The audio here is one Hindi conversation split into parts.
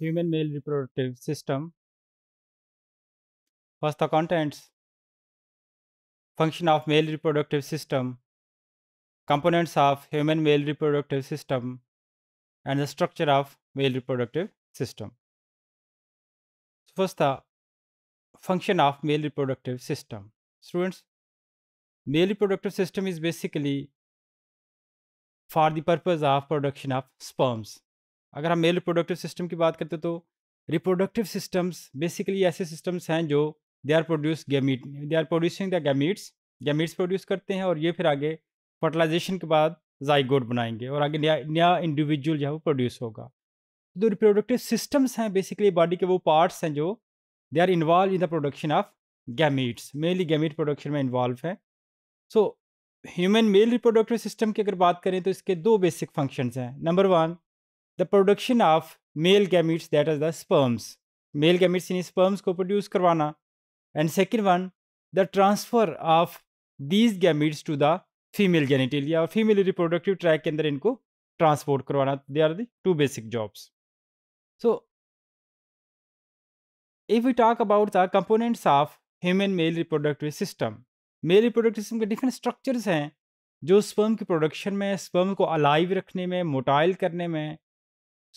human male reproductive system First, the contents function of male reproductive system components of human male reproductive system and the structure of male reproductive system so first the function of male reproductive system students male reproductive system is basically for the purpose of production of sperms अगर हम मेल रिप्रोडक्टिव सिस्टम की बात करते तो रिप्रोडक्टिव सिस्टम्स बेसिकली ऐसे सिस्टम्स हैं जो they are produce gamete they are producing the gametes gametes produce करते हैं और ये फिर आगे फर्टिलाइजेशन के बाद जाइगोड बनाएंगे और आगे नया नया इंडिविजुअल जो है वो प्रोड्यूस होगा जो रिप्रोडक्टिव सिस्टम्स हैं बेसिकली बॉडी के वो पार्ट्स हैं जो they are involve in the production of gametes mainly gamete production में इन्वॉल्व है so human male reproductive system की अगर बात करें तो इसके दो बेसिक फंक्शंस हैं number one the production of male gametes that is the sperms male gametes इन स्पर्म्स को प्रोड्यूस करवाना and second one the transfer of these gametes to the female genitalia और फीमेल रिप्रोडक्टिव ट्रैक के अंदर इनको ट्रांसपोर्ट करवाना they are the two basic jobs so if you talk about the components of human male reproductive system male reproductive system के डिफरेंट स्ट्रक्चर्स हैं जो स्पर्म की प्रोडक्शन में स्पर्म को अलाइव रखने में मोटाइल करने में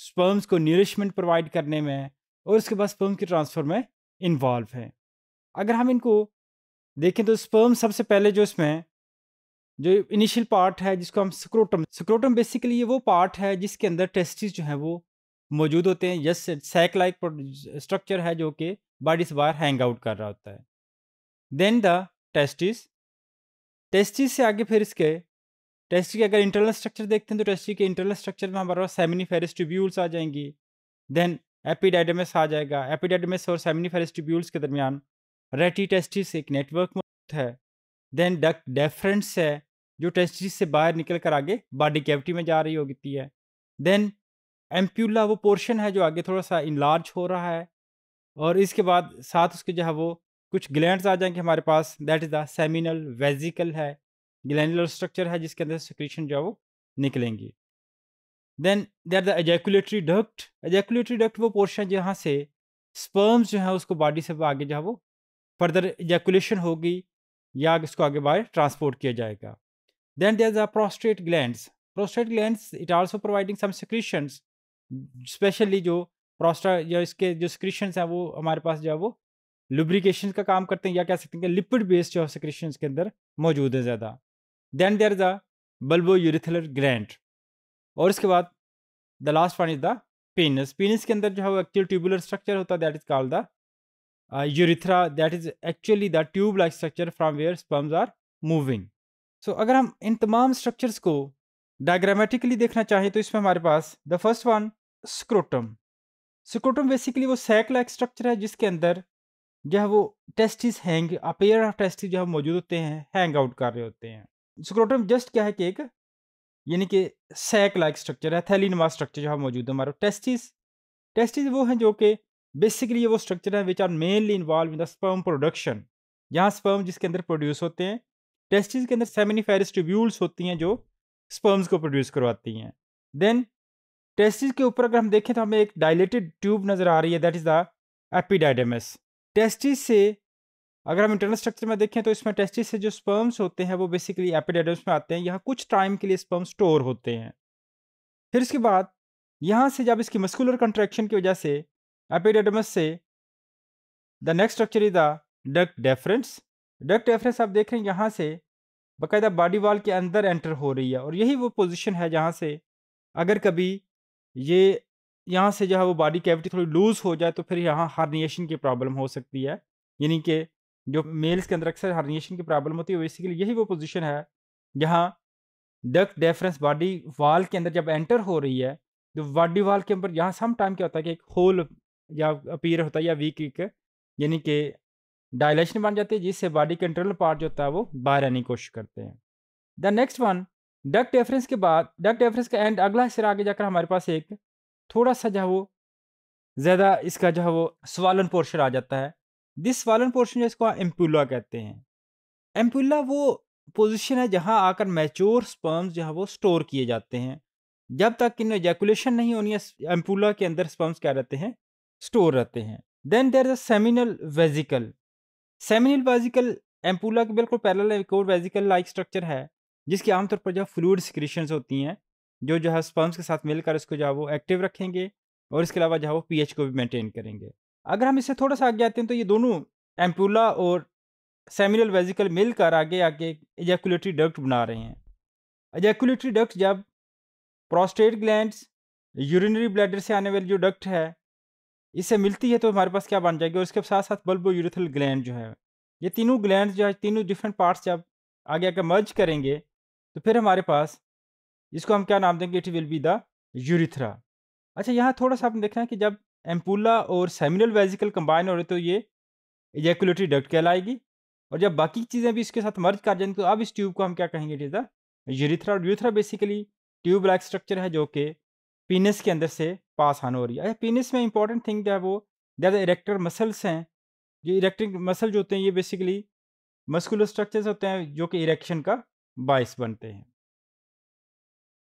स्पर्म्स को न्यूरिशमेंट प्रोवाइड करने में और उसके बाद स्पर्म के ट्रांसफ़र में इन्वॉल्व हैं अगर हम इनको देखें तो स्पर्म सबसे पहले जो इसमें जो इनिशियल पार्ट है जिसको हम स्क्रोटम स्क्रोटम बेसिकली ये वो पार्ट है जिसके अंदर टेस्टिस जो है वो मौजूद होते हैं यस सैक लाइक स्ट्रक्चर है जो कि बॉडी से बाहर हैंग आउट कर रहा होता है देन द टेस्टिस टेस्टिस से आगे फिर इसके टेस्टी के अगर इंटरनल स्ट्रक्चर देखते हैं तो टेस्टी के इंटरनल स्ट्रक्चर में हमारे पास सेमिनी फेरिस्टिब्यूल्स आ जाएंगी देन एपीडाइडमस आ जाएगा एपीडाइडमस और सेमिनी फेरिस्टिब्यूल्स के दरमियान रेटी टेस्टिस एक नेटवर्क मौजूद है देन डक डेफरेंस है जो टेस्टिस से बाहर निकल कर आगे बॉडी कैविटी में जा रही होती है देन एम्प्यूला वो पोर्शन है जो आगे थोड़ा सा इनलार्ज हो रहा है और इसके बाद साथ उसके जो है वो कुछ ग्लैंड्स आ जाएंगे हमारे पास that is the seminal vesicle है ग्लैंडुलर स्ट्रक्चर है जिसके अंदर सिक्रीशन जो है वो निकलेंगी then they are the ejaculatory duct ejaculatory duct वो पोर्शन जहाँ से स्पर्म्स जो है उसको बॉडी से आगे जो है वो फर्दर एजैकुलेशन होगी या इसको आगे बाहर ट्रांसपोर्ट किया जाएगा then there the prostate gland prostate gland it also providing some secretions specially जो प्रोस्टा या इसके जो सिक्रीशंस हैं वो हमारे पास जो है वो लुब्रिकेशन का काम करते हैं या कह सकते हैं कि लिपिड बेस्ड जो है सिक्रीशंस के अंदर मौजूद है ज़्यादा then there the bulbourethral gland और इसके बाद the last one is the penis penis के अंदर जो है वो एक्चुअल ट्यूबुलर स्ट्रक्चर होता है that is called the urethra that is actually the tube like structure from where sperms are moving so अगर हम इन तमाम स्ट्रक्चर्स को डायग्रामेटिकली देखना चाहें तो इसमें हमारे पास the first one scrotum scrotum basically वो सैक लाइक स्ट्रक्चर है जिसके अंदर जो है वो testis hang a pair of testis जो है मौजूद होते हैं हैंग आउट कर रहे होते हैं स्क्रोटम जस्ट क्या है कि एक यानी कि सैक लाइक स्ट्रक्चर है थैली नुमा स्ट्रक्चर है मौजूद है हमारा टेस्टिस टेस्टिस वो हैं जो कि बेसिकली ये वो स्ट्रक्चर हैं which are mainly involve in the sperm production यहाँ स्पर्म जिसके अंदर प्रोड्यूस होते हैं टेस्टिस के अंदर सेमिनिफेरस ट्रिब्यूल्स होती हैं जो स्पर्म्स को प्रोड्यूस करवाती हैं देन टेस्टिस के ऊपर अगर हम देखें तो हमें एक डायलेटेड ट्यूब नज़र आ रही है that is the epididymis testis से अगर हम इंटरनल स्ट्रक्चर में देखें तो इसमें टेस्टिस से जो स्पर्म्स होते हैं वो बेसिकली एपिडेडम्स में आते हैं यहाँ कुछ टाइम के लिए स्पर्म स्टोर होते हैं फिर इसके बाद यहाँ से जब इसकी मस्कुलर कंट्रैक्शन की वजह से एपिडेडमस से the next structure is the duct deferens duct deferens आप देख रहे हैं यहाँ से बाकायदा बॉडी वाल के अंदर एंटर हो रही है और यही वो पोजिशन है जहाँ से अगर कभी ये यहाँ से जो है वो बॉडी कैविटी थोड़ी लूज़ हो जाए तो फिर यहाँ हार्निएशन की प्रॉब्लम हो सकती है यानी कि जो मेल्स के अंदर अक्सर हार्निएशन की प्रॉब्लम होती है बेसिकली यही वो पोजिशन है जहाँ डक डेफरेंस बॉडी वाल के अंदर जब एंटर हो रही है तो बॉडी वाल के अंदर यहाँ सम टाइम क्या होता है कि एक होल या अपीयर होता है या वीक एक यानी कि डायलेशन बन जाती है जिससे बॉडी के इंटरनल पार्ट जो होता है वो बाहर आने की कोशिश करते हैं the next one duct deferens के बाद डक डेफरेंस का एंड अगला सिर आगे जाकर हमारे पास एक थोड़ा सा जो है वो ज़्यादा इसका जो है वो स्वालन पोर्शन आ जाता है दिस वालन पोर्शन जो इसको एम्पुला कहते हैं एम्पुला वो पोजीशन है जहां आकर मैच्योर स्पर्म्स जो है वो स्टोर किए जाते हैं जब तक इन जैकुलेशन नहीं होनी है के अंदर स्पर्म्स क्या रहते हैं स्टोर रहते हैं then there the seminal vesicle seminal vesicle ampulla के बिल्कुल पैरल एक और वेजिकल लाइक स्ट्रक्चर है जिसके आमतौर पर जो फ्लूड सिक्रीशन होती हैं जो जो है स्पर्म्स के साथ मिलकर इसको जो है वो एक्टिव रखेंगे और इसके अलावा जो है वो पी को भी मेनटेन करेंगे अगर हम इससे थोड़ा सा आगे आते हैं तो ये दोनों एम्पूला और सेमिनल वेजिकल मिलकर आगे आके एजैकुलेटरी डक्ट बना रहे हैं एजैकुलेटरी डक्ट जब प्रोस्टेट ग्लैंड यूरिनरी ब्लैडर से आने वाली जो डक्ट है इससे मिलती है तो हमारे पास क्या बन जाएगी और इसके साथ साथ बल्बो यूरिथल ग्लैंड जो है ये तीनों ग्लैंड जो है तीनों डिफरेंट पार्ट्स जब आगे आकर मर्ज करेंगे तो फिर हमारे पास इसको हम क्या नाम देंगे it will be the urethra अच्छा यहाँ थोड़ा सा आपने देखना है कि जब एम्पूला और सेमिनल वेजिकल कंबाइन हो रहे तो ये इजैकुलेटरी डक्ट कहलाएगी और जब बाकी चीज़ें भी इसके साथ मर्ज कर जाएंगी तो अब इस ट्यूब को हम क्या कहेंगे इट इज़ द यूरिथ्रा और urethra basically tube like structure है जो कि पीनस के अंदर से पास आने हो रही है पीनस में इंपॉर्टेंट थिंग जो है वो ज़्यादा इरेक्टर मसल्स हैं जो इरेक्टिक मसल जो होते हैं ये बेसिकली मस्कुलर स्ट्रक्चर्स होते हैं जो कि इरेक्शन का बायस बनते हैं